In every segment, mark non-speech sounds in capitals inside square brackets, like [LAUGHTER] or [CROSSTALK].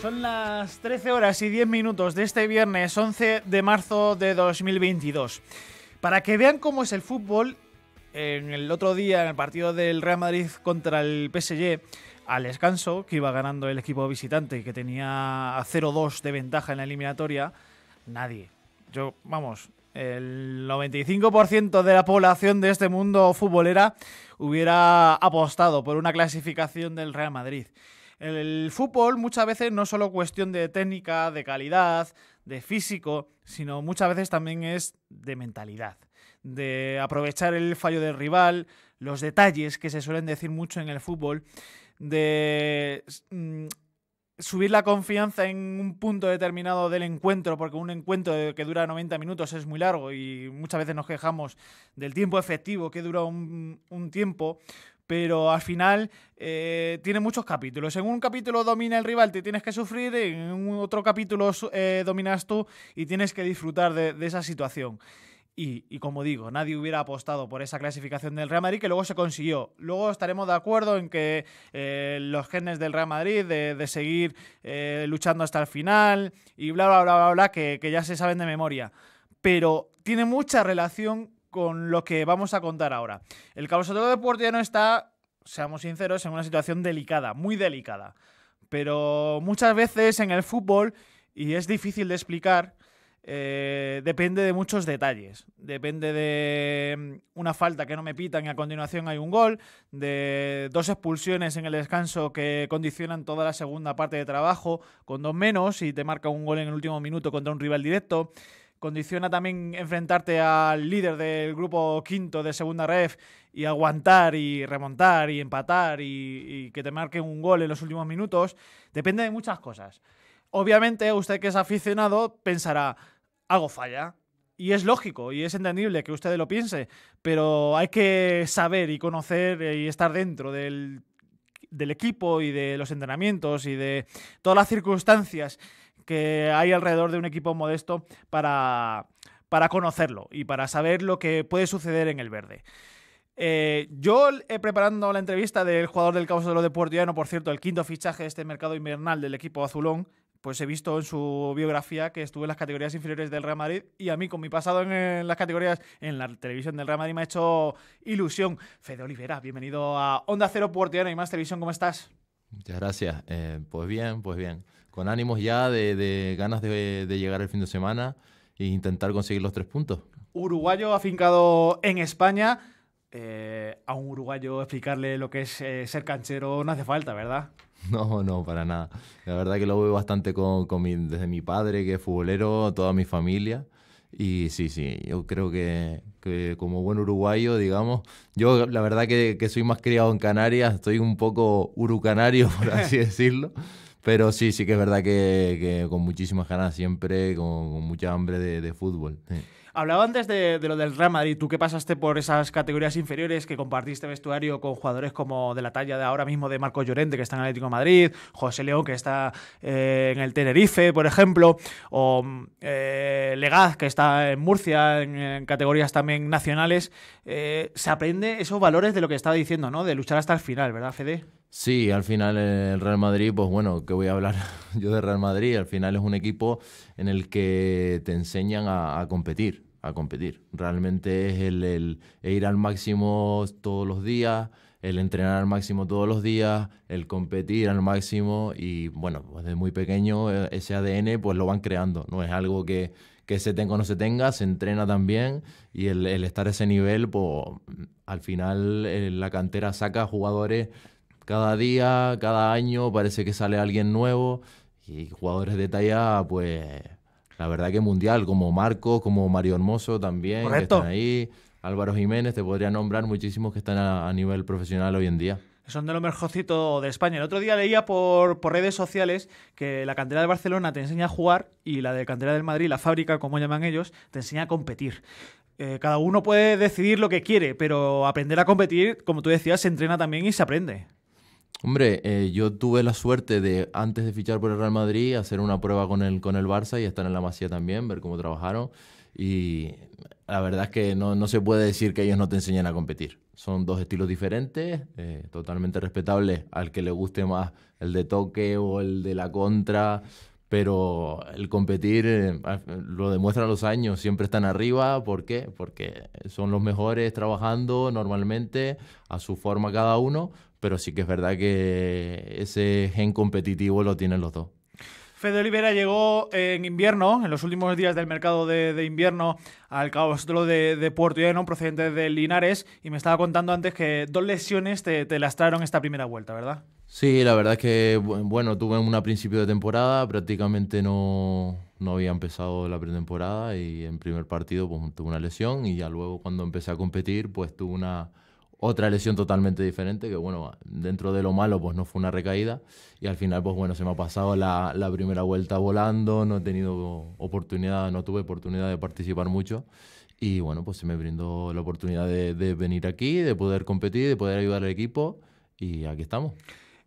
Son las 13 horas y 10 minutos de este viernes 11 de marzo de 2022. Para que vean cómo es el fútbol, en el otro día, en el partido del Real Madrid contra el PSG, al descanso, que iba ganando el equipo visitante, que tenía 0-2 de ventaja en la eliminatoria, nadie. Yo, vamos, el 95% de la población de este mundo futbolera hubiera apostado por una clasificación del Real Madrid. El fútbol muchas veces no es solo cuestión de técnica, de calidad, de físico, sino muchas veces también es de mentalidad, de aprovechar el fallo del rival, los detalles que se suelen decir mucho en el fútbol, de mm, subir la confianza en un punto determinado del encuentro, porque un encuentro que dura 90 minutos es muy largo y muchas veces nos quejamos del tiempo efectivo que dura un, un tiempo, pero al final eh, tiene muchos capítulos. En un capítulo domina el rival, te tienes que sufrir, en otro capítulo eh, dominas tú y tienes que disfrutar de, esa situación. Y, como digo, nadie hubiera apostado por esa clasificación del Real Madrid que luego se consiguió. Luego estaremos de acuerdo en que eh, los genes del Real Madrid de, seguir luchando hasta el final y bla, bla, bla, bla, bla, que, que ya se saben de memoria. Pero tiene mucha relación con lo que vamos a contar ahora. El Cabo deporte de no está, seamos sinceros, en una situación delicada, muy delicada. Pero muchas veces en el fútbol, y es difícil de explicar, eh, depende de muchos detalles. Depende de mm, una falta que no me pitan y a continuación hay un gol, de dos expulsiones en el descanso que condicionan toda la segunda parte de trabajo con dos menos y te marca un gol en el último minuto contra un rival directo condiciona también enfrentarte al líder del grupo quinto de segunda ref y aguantar y remontar y empatar y, que te marquen un gol en los últimos minutos, depende de muchas cosas. Obviamente usted que es aficionado pensará, hago falla, y es lógico y es entendible que usted lo piense, pero hay que saber y conocer y estar dentro del, del equipo y de los entrenamientos y de todas las circunstancias que hay alrededor de un equipo modesto para, para conocerlo y para saber lo que puede suceder en el verde. Eh, yo, he eh, preparando la entrevista del jugador del Caos de los Deportiano, por cierto, el quinto fichaje de este mercado invernal del equipo azulón, pues he visto en su biografía que estuve en las categorías inferiores del Real Madrid y a mí, con mi pasado en, las categorías en la televisión del Real Madrid, me ha hecho ilusión. Fede Olivera, bienvenido a Onda Cero Puertiana y Más Televisión, ¿cómo estás? Muchas gracias. Eh, pues bien, pues bien con ánimos ya de, ganas de, llegar el fin de semana e intentar conseguir los tres puntos. Uruguayo afincado en España. Eh, a un uruguayo explicarle lo que es eh, ser canchero no hace falta, ¿verdad? [LAUGHS] No, no, para nada. La verdad que lo veo bastante con, desde mi padre, que es futbolero, toda mi familia. Y sí, sí, yo creo que, como buen uruguayo, digamos, yo la verdad que, que soy más criado en Canarias, estoy un poco urucanario, [LAUGHS] por así [LAUGHS] decirlo. Pero sí, sí que es verdad que, con muchísimas ganas siempre, con, mucha hambre de, fútbol. Hablaba antes de, lo del Real Madrid, tú que pasaste por esas categorías inferiores, que compartiste vestuario con jugadores como de la talla de ahora mismo de Marco Llorente, que está en Atlético de Madrid, José León, que está eh, en el Tenerife, por ejemplo, o eh, Legaz, que está en Murcia, en, categorías también nacionales. Eh, se aprende esos valores de lo que estaba diciendo, ¿no? De luchar hasta el final, ¿verdad, Fede? Sí, al final el Real Madrid, pues bueno, que voy a hablar [LAUGHS] yo de Real Madrid? Al final es un equipo en el que te enseñan a, competir, a competir. Realmente es el, e ir al máximo todos los días, el entrenar al máximo todos los días, el competir al máximo y bueno, desde pues muy pequeño eh, ese ADN pues lo van creando, no es algo que, que se tenga o no se tenga, se entrena también y el, el estar a ese nivel, pues al final eh, la cantera saca jugadores cada día, cada año parece que sale alguien nuevo y jugadores de talla, pues la verdad que mundial, como Marco, como Mario Hermoso también, Correcto. ahí, Álvaro Jiménez, te podría nombrar muchísimos que están a, nivel profesional hoy en día son de los mejorcito de España. El otro día leía por, redes sociales que la cantera de Barcelona te enseña a jugar y la de cantera del Madrid, la fábrica, como llaman ellos, te enseña a competir. Eh, cada uno puede decidir lo que quiere, pero aprender a competir, como tú decías, se entrena también y se aprende. Hombre, eh, yo tuve la suerte de, antes de fichar por el Real Madrid, hacer una prueba con el, con el Barça y estar en la Masía también, ver cómo trabajaron. Y la verdad es que no, se puede decir que ellos no te enseñan a competir. Son dos estilos diferentes, eh, totalmente respetables al que le guste más el de toque o el de la contra, pero el competir eh, lo demuestran los años, siempre están arriba, ¿por qué? Porque son los mejores trabajando normalmente a su forma cada uno, pero sí que es verdad que ese gen competitivo lo tienen los dos. Fede Olivera llegó eh, en invierno, en los últimos días del mercado de, invierno, al caos de, de, Puerto Llano, procedente de Linares, y me estaba contando antes que dos lesiones te, lastraron esta primera vuelta, ¿verdad? Sí, la verdad es que, bueno, tuve una principio de temporada, prácticamente no, había empezado la pretemporada y en primer partido pues, tuve una lesión y ya luego cuando empecé a competir pues tuve una otra lesión totalmente diferente, que bueno, dentro de lo malo pues no fue una recaída y al final pues bueno, se me ha pasado la, la primera vuelta volando, no he tenido oportunidad, no tuve oportunidad de participar mucho y bueno, pues se me brindó la oportunidad de, venir aquí, de poder competir, de poder ayudar al equipo y aquí estamos.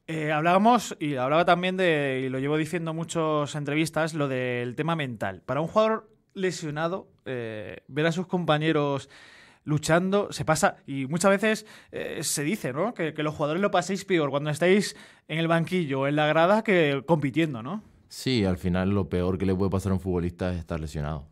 Eh, hablábamos, y hablaba también de, y lo llevo diciendo en muchas entrevistas, lo del tema mental. Para un jugador lesionado, eh, ver a sus compañeros luchando, se pasa, y muchas veces eh, se dice, ¿no? Que, los jugadores lo paséis peor cuando estáis en el banquillo, en la grada, que compitiendo, ¿no? Sí, al final lo peor que le puede pasar a un futbolista es estar lesionado.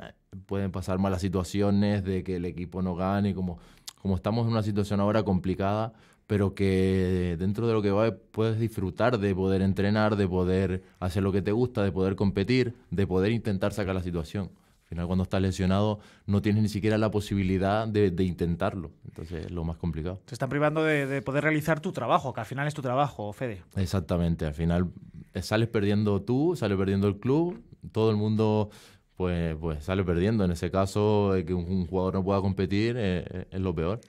Eh, pueden pasar malas situaciones de que el equipo no gane, como, como estamos en una situación ahora complicada, pero que dentro de lo que va puedes disfrutar de poder entrenar, de poder hacer lo que te gusta, de poder competir, de poder intentar sacar la situación final cuando estás lesionado no tienes ni siquiera la posibilidad de, intentarlo. Entonces es lo más complicado. Te están privando de, poder realizar tu trabajo, que al final es tu trabajo, Fede. Exactamente, al final eh, sales perdiendo tú, sales perdiendo el club, todo el mundo pues, pues sale perdiendo. En ese caso, que un, jugador no pueda competir eh, eh, es lo peor.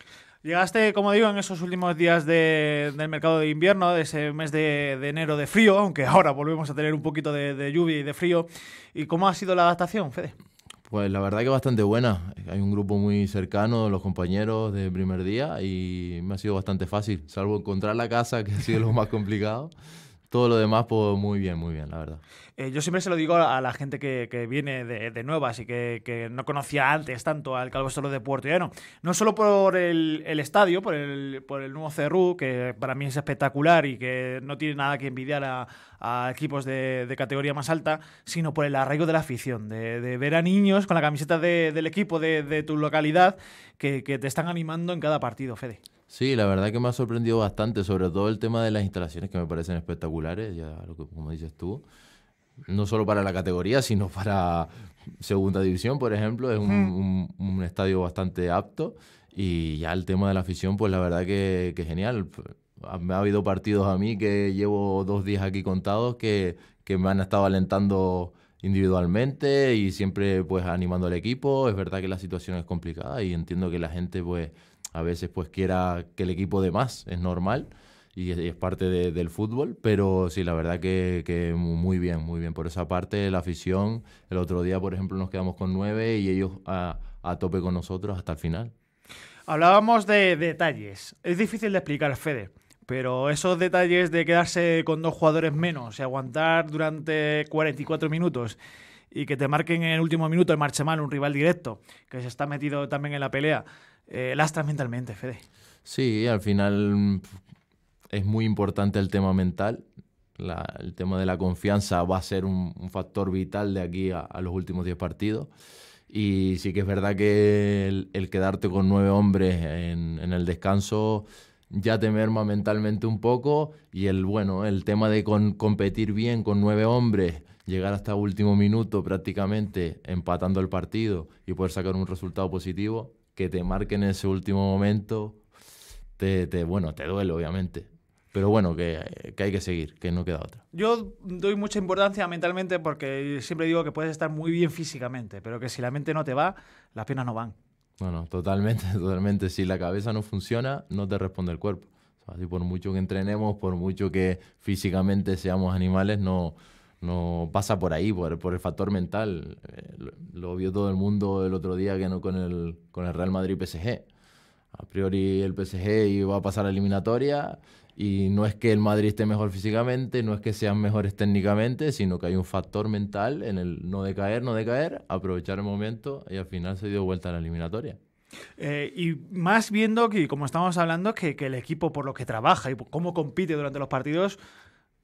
Llegaste, como digo, en esos últimos días del mercado de invierno, de ese mes de, enero de frío, aunque ahora volvemos a tener un poquito de, de lluvia y de frío. ¿Y cómo ha sido la adaptación, Fede? Pues la verdad que es bastante buena. Hay un grupo muy cercano, los compañeros del primer día, y me ha sido bastante fácil, salvo encontrar la casa, que ha sido lo más complicado todo lo demás, pues muy bien, muy bien, la verdad. Eh, yo siempre se lo digo a la gente que, viene de, de, nuevas y que, no conocía antes tanto al Calvo Solo de Puerto Llano. No solo por el, estadio, por el, por el nuevo Cerrú, que para mí es espectacular y que no tiene nada que envidiar a, equipos de, categoría más alta, sino por el arraigo de la afición, de, ver a niños con la camiseta del equipo de, tu localidad que, que te están animando en cada partido, Fede. Sí, la verdad que me ha sorprendido bastante, sobre todo el tema de las instalaciones que me parecen espectaculares, ya como dices tú, no solo para la categoría, sino para segunda división, por ejemplo, es un, estadio bastante apto y ya el tema de la afición, pues la verdad que, genial. Me ha habido partidos a mí que llevo dos días aquí contados que, que me han estado alentando individualmente y siempre pues animando al equipo. Es verdad que la situación es complicada y entiendo que la gente pues a veces pues quiera que el equipo de más, es normal y es, parte del fútbol, pero sí, la verdad que, muy bien, muy bien. Por esa parte, la afición, el otro día, por ejemplo, nos quedamos con nueve y ellos a, a tope con nosotros hasta el final. Hablábamos de detalles. Es difícil de explicar, Fede. Pero esos detalles de quedarse con dos jugadores menos y aguantar durante 44 minutos y que te marquen en el último minuto el mal un rival directo, que se está metido también en la pelea, eh, mentalmente, Fede. Sí, al final mm, es muy importante el tema mental. el tema de la confianza va a ser un, factor vital de aquí a, los últimos 10 partidos. Y sí que es verdad que el, quedarte con nueve hombres en, el descanso ya te merma mentalmente un poco. Y el bueno, el tema de competir bien con nueve hombres llegar hasta último minuto prácticamente empatando el partido y poder sacar un resultado positivo, que te marquen en ese último momento, te, bueno, te duele obviamente. Pero bueno, que, que, hay que seguir, que no queda otra. Yo doy mucha importancia mentalmente porque siempre digo que puedes estar muy bien físicamente, pero que si la mente no te va, las piernas no van. Bueno, totalmente, [LAUGHS] totalmente. Si la cabeza no funciona, no te responde el cuerpo. O por mucho que entrenemos, por mucho que físicamente seamos animales, no, no pasa por ahí, por, el factor mental. Eh, lo, vio todo el mundo el otro día que no con el, con el Real Madrid PSG. A priori el PSG iba a pasar a eliminatoria y no es que el Madrid esté mejor físicamente, no es que sean mejores técnicamente, sino que hay un factor mental en el no decaer, no decaer, aprovechar el momento y al final se dio vuelta a la eliminatoria. Eh, y más viendo que, como estamos hablando, que, que, el equipo por lo que trabaja y cómo compite durante los partidos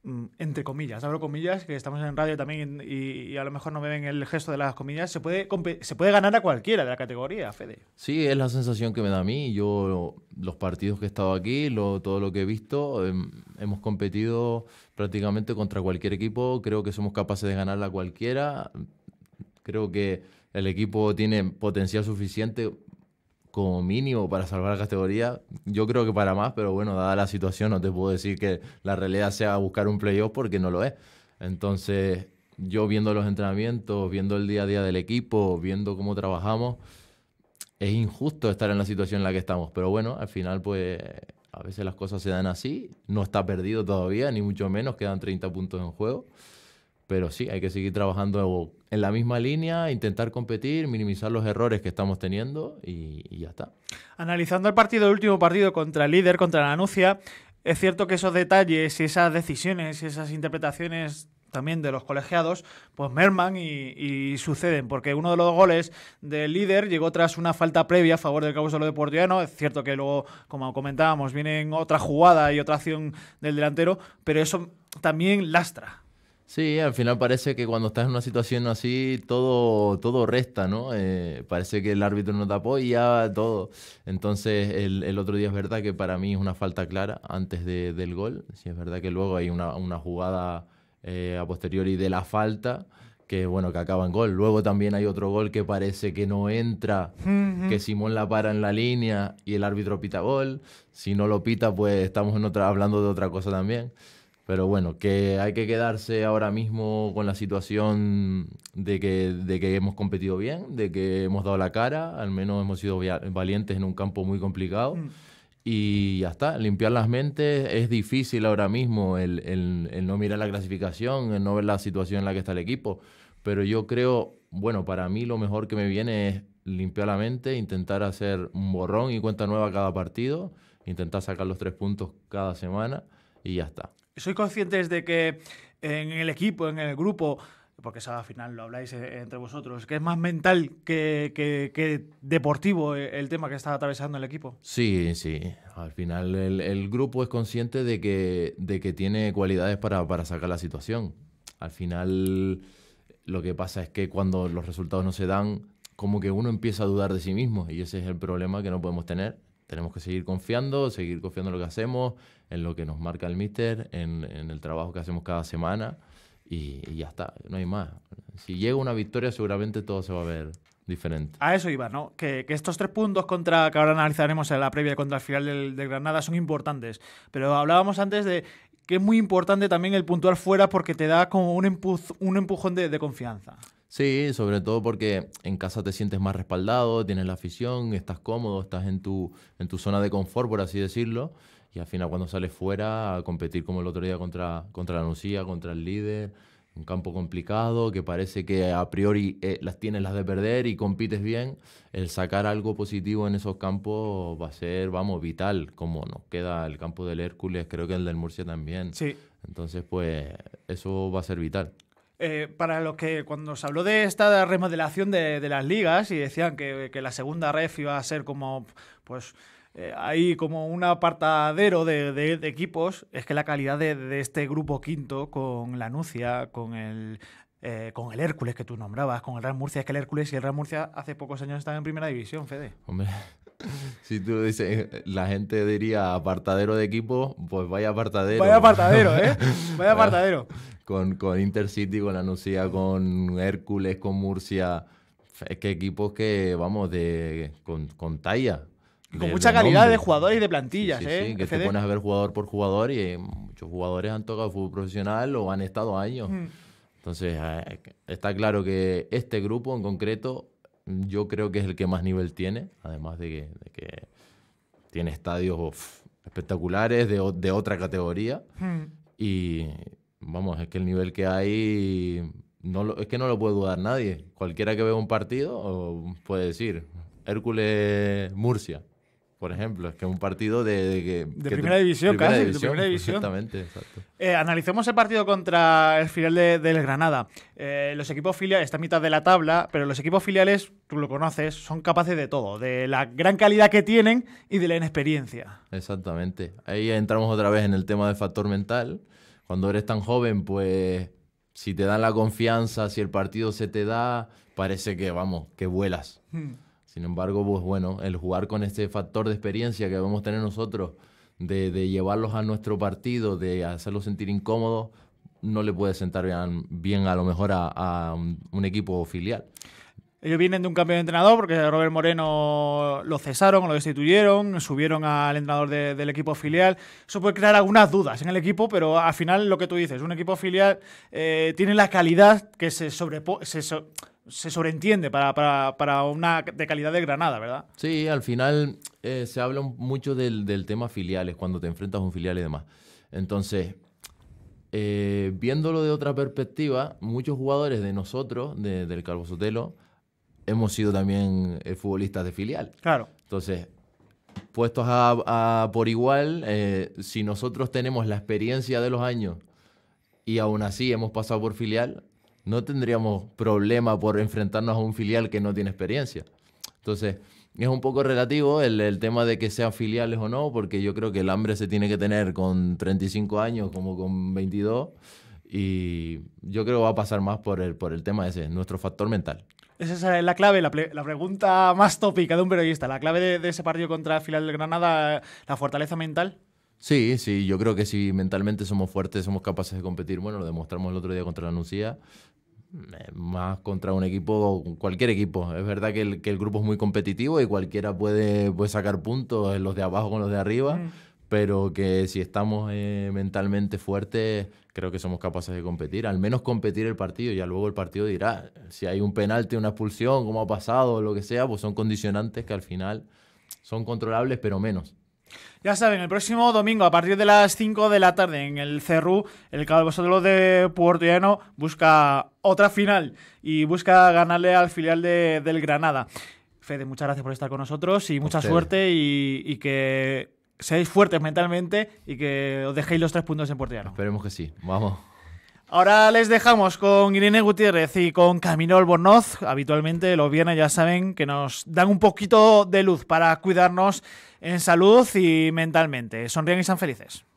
Mm, entre comillas, abro comillas, que estamos en radio también y, a lo mejor no me ven el gesto de las comillas, se puede, se puede ganar a cualquiera de la categoría, Fede. Sí, es la sensación que me da a mí. Yo, los partidos que he estado aquí, todo lo que he visto, em, hemos competido prácticamente contra cualquier equipo. Creo que somos capaces de ganar a cualquiera. Creo que el equipo tiene potencial suficiente como mínimo para salvar la categoría. Yo creo que para más, pero bueno, dada la situación, no te puedo decir que la realidad sea buscar un playoff porque no lo es. Entonces, yo viendo los entrenamientos, viendo el día a día del equipo, viendo cómo trabajamos, es injusto estar en la situación en la que estamos. Pero bueno, al final, pues a veces las cosas se dan así. No está perdido todavía, ni mucho menos, quedan 30 puntos en juego. Pero sí, hay que seguir trabajando en la misma línea, intentar competir, minimizar los errores que estamos teniendo y, ya está. Analizando el partido, el último partido contra el líder, contra la Anuncia, es cierto que esos detalles y esas decisiones y esas interpretaciones también de los colegiados, pues merman y, suceden, porque uno de los goles del líder llegó tras una falta previa a favor del Cabo Solo Deportivo. Es cierto que luego, como comentábamos, vienen otra jugada y otra acción del delantero, pero eso también lastra. Sí, al final parece que cuando estás en una situación así, todo, todo resta, ¿no? Eh, parece que el árbitro no te apoya, todo. Entonces, el, otro día es verdad que para mí es una falta clara antes del gol. Sí, es verdad que luego hay una, jugada eh, a posteriori de la falta que bueno, que acaba en gol. Luego también hay otro gol que parece que no entra, que Simón la para en la línea y el árbitro pita gol. Si no lo pita, pues estamos hablando de otra cosa también. Pero bueno, que hay que quedarse ahora mismo con la situación de que, de que hemos competido bien, de que hemos dado la cara, al menos hemos sido valientes en un campo muy complicado. Mm. Y ya está, limpiar las mentes es difícil ahora mismo, el, el, el, no mirar la clasificación, el no ver la situación en la que está el equipo. Pero yo creo, bueno, para mí lo mejor que me viene es limpiar la mente, intentar hacer un borrón y cuenta nueva cada partido, intentar sacar los tres puntos cada semana y ya está soy conscientes de que en el equipo, en el grupo, porque eso al final lo habláis eh, entre vosotros, que es más mental que, deportivo eh, el tema que está atravesando el equipo. Sí, sí. Al final el, grupo es consciente de que, de que tiene cualidades para, sacar la situación. Al final lo que pasa es que cuando los resultados no se dan, como que uno empieza a dudar de sí mismo y ese es el problema que no podemos tener tenemos que seguir confiando, seguir confiando en lo que hacemos, en lo que nos marca el míster, en, el trabajo que hacemos cada semana y, ya está, no hay más. Si llega una victoria seguramente todo se va a ver diferente. A eso iba, ¿no? Que, estos tres puntos contra que ahora analizaremos en la previa contra el final de Granada son importantes. Pero hablábamos antes de que es muy importante también el puntuar fuera porque te da como un, un empujón de, de confianza. Sí, sobre todo porque en casa te sientes más respaldado, tienes la afición, estás cómodo, estás en tu, en tu zona de confort, por así decirlo. Y al final cuando sales fuera a competir como el otro día contra, contra la Lucía, contra el líder, un campo complicado, que parece que a priori eh, las tienes las de perder y compites bien, el sacar algo positivo en esos campos va a ser, vamos, vital, como nos queda el campo del Hércules, creo que el del Murcia también. Sí. Entonces, pues eso va a ser vital. Eh, para los que cuando se habló de esta remodelación de, las ligas y decían que, la segunda ref iba a ser como, pues, eh, ahí como un apartadero de, equipos, es que la calidad de, este grupo quinto con la Nucia, con el... Eh, con el Hércules que tú nombrabas, con el Real Murcia, es que el Hércules y el Real Murcia hace pocos años estaban en primera división, Fede. Hombre, [LAUGHS] Si tú dices, la gente diría apartadero de equipo, pues vaya apartadero. Vaya apartadero, ¿eh? [LAUGHS] Vaya apartadero. Con, Intercity, con la con Hércules, con Murcia. Es que equipos que, vamos, de, con, con talla. Con mucha calidad de jugadores y de plantillas, ¿eh? que te pones a ver jugador por jugador y eh, muchos jugadores han tocado fútbol profesional o han estado años. Mm. Entonces, eh, está claro que este grupo en concreto yo creo que es el que más nivel tiene, además de que, tiene estadios espectaculares de, otra categoría. Hmm. Y vamos, es que el nivel que hay no es que no lo puede dudar nadie. Cualquiera que vea un partido puede decir Hércules Murcia por ejemplo, es que un partido de... De, primera división, casi, de primera división. Exactamente, exacto. Eh, analicemos el partido contra el filial del Granada. Eh, los equipos filiales, está en mitad de la tabla, pero los equipos filiales, tú lo conoces, son capaces de todo, de la gran calidad que tienen y de la inexperiencia. Exactamente. Ahí entramos otra vez en el tema del factor mental. Cuando eres tan joven, pues si te dan la confianza, si el partido se te da, parece que, vamos, que vuelas. Hmm. Sin embargo, pues bueno, el jugar con este factor de experiencia que debemos tener nosotros, de, llevarlos a nuestro partido, de hacerlos sentir incómodos, no le puede sentar bien, a lo mejor a, un, equipo filial. Ellos vienen de un cambio de entrenador porque Robert Moreno lo cesaron, lo destituyeron, subieron al entrenador del equipo filial. Eso puede crear algunas dudas en el equipo, pero al final lo que tú dices, un equipo filial eh, tiene la calidad que se, sobrepone se sobreentiende para, una de calidad de Granada, ¿verdad? Sí, al final eh, se habla mucho del, tema filiales, cuando te enfrentas a un filial y demás. Entonces, eh, viéndolo de otra perspectiva, muchos jugadores de nosotros, del Calvo Sotelo, hemos sido también eh, futbolistas de filial. Claro. Entonces, puestos a por igual, si nosotros tenemos la experiencia de los años y aún así hemos pasado por filial, no tendríamos problema por enfrentarnos a un filial que no tiene experiencia. Entonces, es un poco relativo el, tema de que sean filiales o no, porque yo creo que el hambre se tiene que tener con 35 años como con 22 y yo creo que va a pasar más por el, por el tema ese, nuestro factor mental. Esa es eh, la clave, la, pregunta más tópica de un periodista, la clave de, ese partido contra el filial del Granada, la fortaleza mental. Sí, sí, yo creo que si mentalmente somos fuertes, somos capaces de competir. Bueno, lo demostramos el otro día contra la Nucía, eh, más contra un equipo, cualquier equipo. Es verdad que el, grupo es muy competitivo y cualquiera puede, sacar puntos, los de abajo con los de arriba. Mm. pero que si estamos eh, mentalmente fuertes, creo que somos capaces de competir, al menos competir el partido, ya luego el partido dirá, si hay un penalti, una expulsión, como ha pasado, lo que sea, pues son condicionantes que al final son controlables, pero menos. Ya saben, el próximo domingo a partir de las 5 de la tarde en el Cerru, el Calvosotelo de Puerto Llano busca otra final y busca ganarle al filial del Granada. Fede, muchas gracias por estar con nosotros y mucha suerte y, que seáis fuertes mentalmente y que os dejéis los tres puntos en Puerto Esperemos que sí. Vamos. Ahora les dejamos con Irene Gutiérrez y con Camino Albornoz. Habitualmente los viernes ya saben que nos dan un poquito de luz para cuidarnos en salud y mentalmente. Sonrían y sean felices.